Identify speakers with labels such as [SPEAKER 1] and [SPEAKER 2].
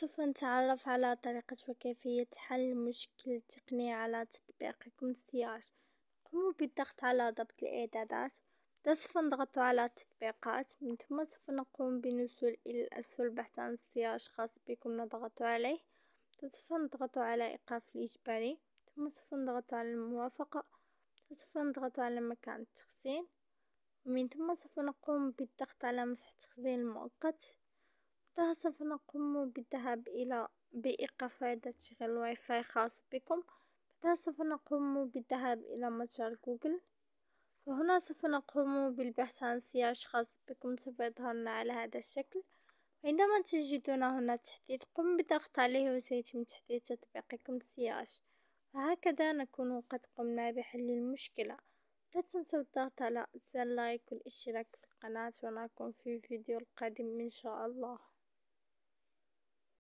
[SPEAKER 1] سوف نتعرف على طريقة وكيفية حل مشكل تقني على تطبيقكم سياش قوموا بالضغط على ضبط الإعدادات سوف نضغط على التطبيقات من ثم سوف نقوم بالنزول إلى الأسفل بحث عن سياج خاص بكم نضغط عليه سوف نضغط على إيقاف الإجباري ثم سوف نضغط على الموافقة سوف نضغط على مكان التخزين ومن ثم سوف نقوم بالضغط على مسح التخزين المؤقت بعدها سوف نقوم بالذهاب إلى بإيقاف فائدة تشغيل الواي فاي خاص بكم بعدها سوف نقوم بالذهاب إلى متجر جوجل وهنا سوف نقوم بالبحث عن سياج خاص بكم سوف يظهر لنا على هذا الشكل عندما تجدون هنا تحديث قم بالضغط عليه وسيتم تحديث تطبيقكم سياج وهكذا نكون قد قمنا بحل المشكلة لا تنسوا الضغط على زر لايك والاشتراك في القناة ونراكم في الفيديو القادم إن شاء الله